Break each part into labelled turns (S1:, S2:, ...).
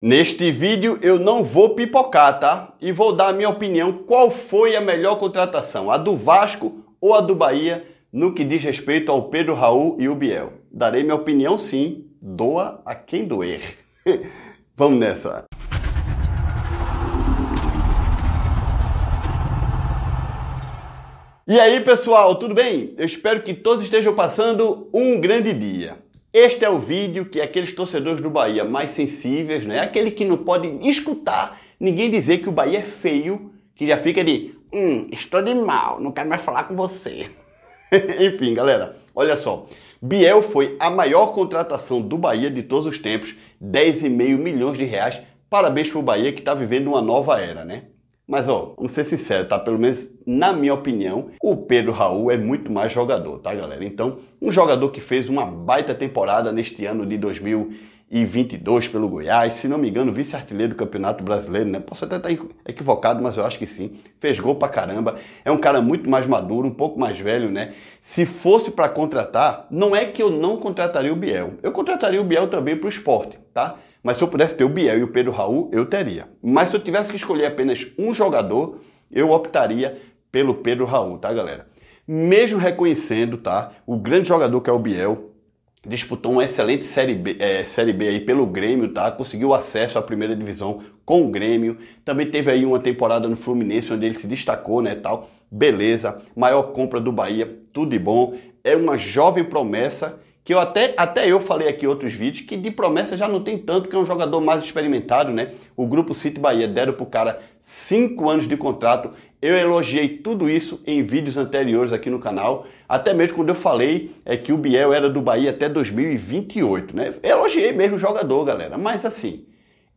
S1: Neste vídeo eu não vou pipocar, tá? E vou dar a minha opinião qual foi a melhor contratação, a do Vasco ou a do Bahia, no que diz respeito ao Pedro Raul e o Biel. Darei minha opinião sim, doa a quem doer. Vamos nessa. E aí, pessoal, tudo bem? Eu espero que todos estejam passando um grande dia. Este é o vídeo que aqueles torcedores do Bahia mais sensíveis, né? Aquele que não pode escutar ninguém dizer que o Bahia é feio, que já fica de hum, estou de mal, não quero mais falar com você. Enfim, galera, olha só. Biel foi a maior contratação do Bahia de todos os tempos, 10,5 milhões de reais. Parabéns pro Bahia que está vivendo uma nova era, né? Mas ó, vamos ser sinceros, tá? Pelo menos na minha opinião, o Pedro Raul é muito mais jogador, tá, galera? Então, um jogador que fez uma baita temporada neste ano de 2022 pelo Goiás, se não me engano, vice-artilheiro do Campeonato Brasileiro, né? Posso até estar equivocado, mas eu acho que sim. Fez gol pra caramba. É um cara muito mais maduro, um pouco mais velho, né? Se fosse para contratar, não é que eu não contrataria o Biel. Eu contrataria o Biel também pro esporte, tá? Mas se eu pudesse ter o Biel e o Pedro Raul, eu teria. Mas se eu tivesse que escolher apenas um jogador, eu optaria pelo Pedro Raul, tá, galera? Mesmo reconhecendo, tá, o grande jogador que é o Biel, disputou uma excelente série B, é, série B aí pelo Grêmio, tá? Conseguiu acesso à primeira divisão com o Grêmio. Também teve aí uma temporada no Fluminense onde ele se destacou, né, tal. Beleza. Maior compra do Bahia, tudo de bom. É uma jovem promessa que eu até, até eu falei aqui em outros vídeos, que de promessa já não tem tanto, que é um jogador mais experimentado, né? O grupo City Bahia deram pro cara cinco anos de contrato. Eu elogiei tudo isso em vídeos anteriores aqui no canal, até mesmo quando eu falei é que o Biel era do Bahia até 2028, né? Elogiei mesmo o jogador, galera, mas assim,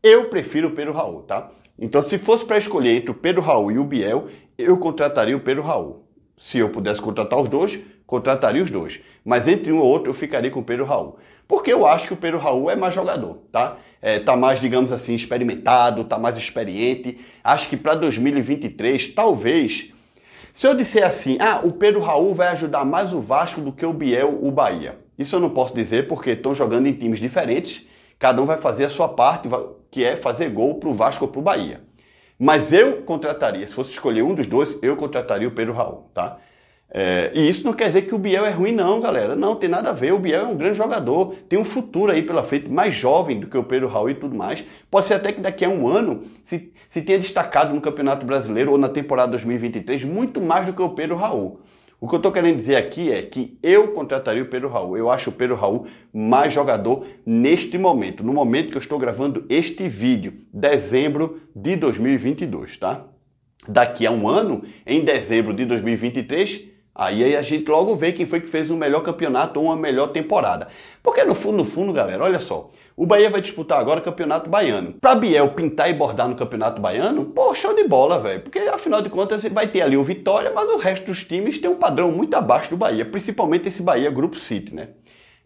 S1: eu prefiro o Pedro Raul, tá? Então, se fosse para escolher entre o Pedro Raul e o Biel, eu contrataria o Pedro Raul. Se eu pudesse contratar os dois, contrataria os dois. Mas entre um ou outro eu ficaria com o Pedro Raul. Porque eu acho que o Pedro Raul é mais jogador, tá? É, tá mais, digamos assim, experimentado, tá mais experiente. Acho que para 2023, talvez. Se eu disser assim, ah, o Pedro Raul vai ajudar mais o Vasco do que o Biel, o Bahia. Isso eu não posso dizer porque estão jogando em times diferentes, cada um vai fazer a sua parte, que é fazer gol pro Vasco ou pro Bahia. Mas eu contrataria, se fosse escolher um dos dois, eu contrataria o Pedro Raul, tá? É, e isso não quer dizer que o Biel é ruim, não, galera. Não, tem nada a ver. O Biel é um grande jogador, tem um futuro aí pela frente, mais jovem do que o Pedro Raul e tudo mais. Pode ser até que daqui a um ano se, se tenha destacado no Campeonato Brasileiro ou na temporada 2023 muito mais do que o Pedro Raul. O que eu estou querendo dizer aqui é que eu contrataria o Pedro Raul. Eu acho o Pedro Raul mais jogador neste momento, no momento que eu estou gravando este vídeo, dezembro de 2022, tá? Daqui a um ano, em dezembro de 2023, Aí a gente logo vê quem foi que fez o melhor campeonato ou uma melhor temporada. Porque no fundo, no fundo, galera, olha só. O Bahia vai disputar agora o Campeonato Baiano. Pra Biel pintar e bordar no Campeonato Baiano, pô, show de bola, velho. Porque afinal de contas vai ter ali o Vitória, mas o resto dos times tem um padrão muito abaixo do Bahia, principalmente esse Bahia Grupo City, né?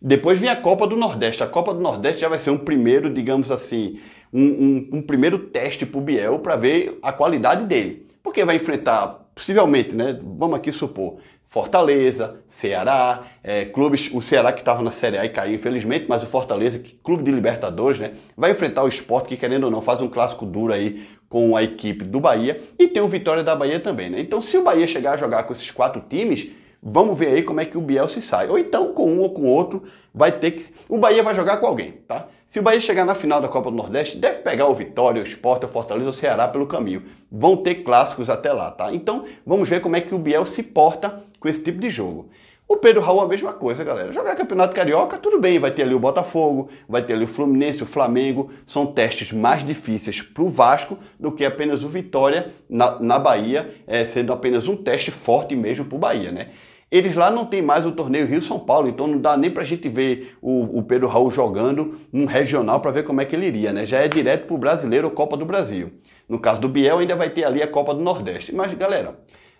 S1: Depois vem a Copa do Nordeste. A Copa do Nordeste já vai ser um primeiro, digamos assim, um, um, um primeiro teste pro Biel para ver a qualidade dele. Porque vai enfrentar, possivelmente, né? Vamos aqui supor, Fortaleza, Ceará, é, clubes, o Ceará que estava na Série A e caiu, infelizmente, mas o Fortaleza, que, clube de Libertadores, né, vai enfrentar o esporte que, querendo ou não, faz um clássico duro aí com a equipe do Bahia e tem o Vitória da Bahia também, né? Então, se o Bahia chegar a jogar com esses quatro times, Vamos ver aí como é que o Biel se sai. Ou então, com um ou com outro, vai ter que. O Bahia vai jogar com alguém, tá? Se o Bahia chegar na final da Copa do Nordeste, deve pegar o Vitória, o Sport, o Fortaleza, o Ceará pelo caminho. Vão ter clássicos até lá, tá? Então, vamos ver como é que o Biel se porta com esse tipo de jogo. O Pedro Raul a mesma coisa, galera. Jogar Campeonato Carioca, tudo bem, vai ter ali o Botafogo, vai ter ali o Fluminense, o Flamengo. São testes mais difíceis para o Vasco do que apenas o Vitória na, na Bahia, é, sendo apenas um teste forte mesmo para o Bahia, né? Eles lá não tem mais o torneio Rio-São Paulo, então não dá nem pra gente ver o, o Pedro Raul jogando um regional para ver como é que ele iria, né? Já é direto pro brasileiro Copa do Brasil. No caso do Biel, ainda vai ter ali a Copa do Nordeste. Mas, galera,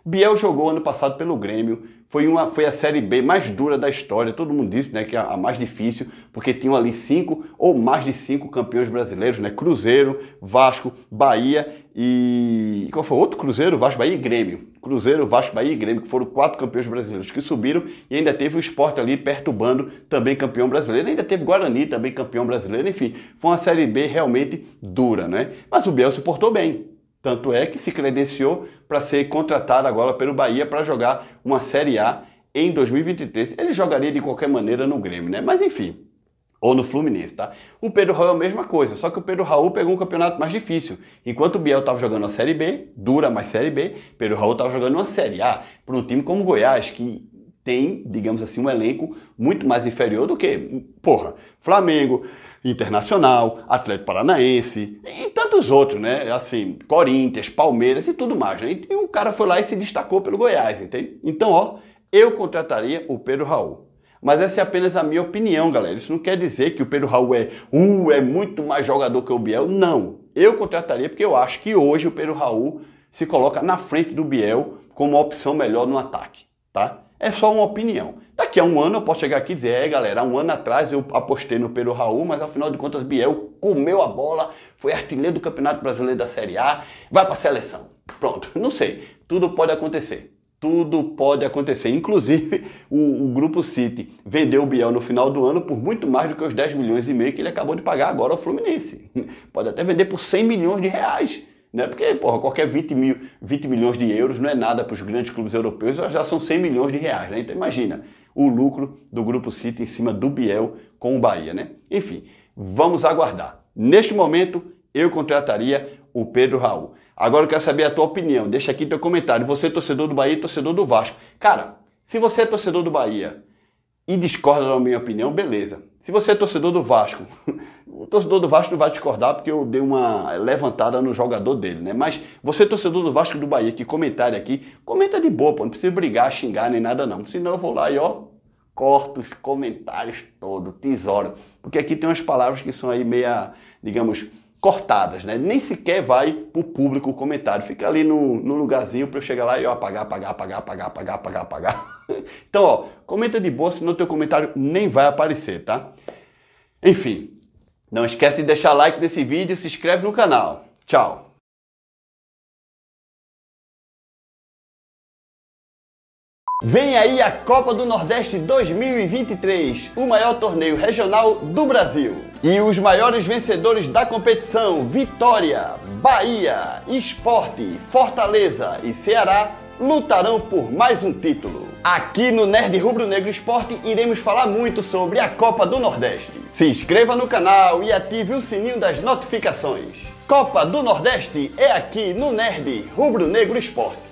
S1: Biel jogou ano passado pelo Grêmio, foi, uma, foi a Série B mais dura da história, todo mundo disse né, que é a mais difícil, porque tinham ali cinco ou mais de cinco campeões brasileiros, né? Cruzeiro, Vasco, Bahia e. Qual foi? Outro Cruzeiro, Vasco, Bahia e Grêmio. Cruzeiro, Vasco, Bahia e Grêmio, que foram quatro campeões brasileiros que subiram, e ainda teve o esporte ali perturbando, também campeão brasileiro, ainda teve Guarani, também campeão brasileiro, enfim, foi uma Série B realmente dura, né? Mas o Biel se portou bem, tanto é que se credenciou para ser contratado agora pelo Bahia para jogar uma Série A em 2023. Ele jogaria de qualquer maneira no Grêmio, né? Mas enfim, ou no Fluminense, tá? O Pedro Raul é a mesma coisa, só que o Pedro Raul pegou um campeonato mais difícil. Enquanto o Biel estava jogando a Série B, dura mais Série B, Pedro Raul estava jogando uma Série A, para um time como o Goiás, que tem, digamos assim, um elenco muito mais inferior do que, porra, Flamengo, Internacional, Atlético Paranaense e tantos outros, né? Assim, Corinthians, Palmeiras e tudo mais. Né? E um cara foi lá e se destacou pelo Goiás, entende? Então, ó, eu contrataria o Pedro Raul. Mas essa é apenas a minha opinião, galera. Isso não quer dizer que o Pedro Raul é, uh, é muito mais jogador que o Biel. Não. Eu contrataria porque eu acho que hoje o Pedro Raul se coloca na frente do Biel como uma opção melhor no ataque, tá? É só uma opinião. Daqui a um ano eu posso chegar aqui e dizer, é galera, um ano atrás eu apostei no Pedro Raul, mas afinal de contas Biel comeu a bola, foi artilheiro do Campeonato Brasileiro da Série A, vai para a seleção. Pronto, não sei. Tudo pode acontecer. Tudo pode acontecer. Inclusive, o, o, Grupo City vendeu o Biel no final do ano por muito mais do que os 10 milhões e meio que ele acabou de pagar agora ao Fluminense. Pode até vender por 100 milhões de reais. Né? Porque, porra, qualquer 20, mil, 20 milhões de euros não é nada para os grandes clubes europeus, já são 100 milhões de reais, né? Então imagina o lucro do Grupo City em cima do Biel com o Bahia, né? Enfim, vamos aguardar. Neste momento, eu contrataria o Pedro Raul. Agora eu quero saber a tua opinião. Deixa aqui teu comentário. Você é torcedor do Bahia e torcedor do Vasco. Cara, se você é torcedor do Bahia e discorda da minha opinião, beleza. Se você é torcedor do Vasco O torcedor do Vasco não vai discordar porque eu dei uma levantada no jogador dele, né? Mas você, torcedor do Vasco do Bahia, que comentário aqui, comenta de boa, pô. Não precisa brigar, xingar nem nada, não. Senão eu vou lá e, ó, corto os comentários todo, tesouro. Porque aqui tem umas palavras que são aí meia, digamos, cortadas, né? Nem sequer vai pro público o comentário. Fica ali no, no lugarzinho para eu chegar lá e ó, apagar, apagar, apagar, apagar, apagar, apagar, apagar. então, ó, comenta de boa, senão teu comentário nem vai aparecer, tá? Enfim, não esquece de deixar like nesse vídeo e se inscreve no canal. Tchau! Vem aí a Copa do Nordeste 2023, o maior torneio regional do Brasil. E os maiores vencedores da competição, Vitória, Bahia, Esporte, Fortaleza e Ceará, lutarão por mais um título. Aqui no Nerd Rubro Negro Esporte iremos falar muito sobre a Copa do Nordeste. Se inscreva no canal e ative o sininho das notificações. Copa do Nordeste é aqui no Nerd Rubro Negro Esporte.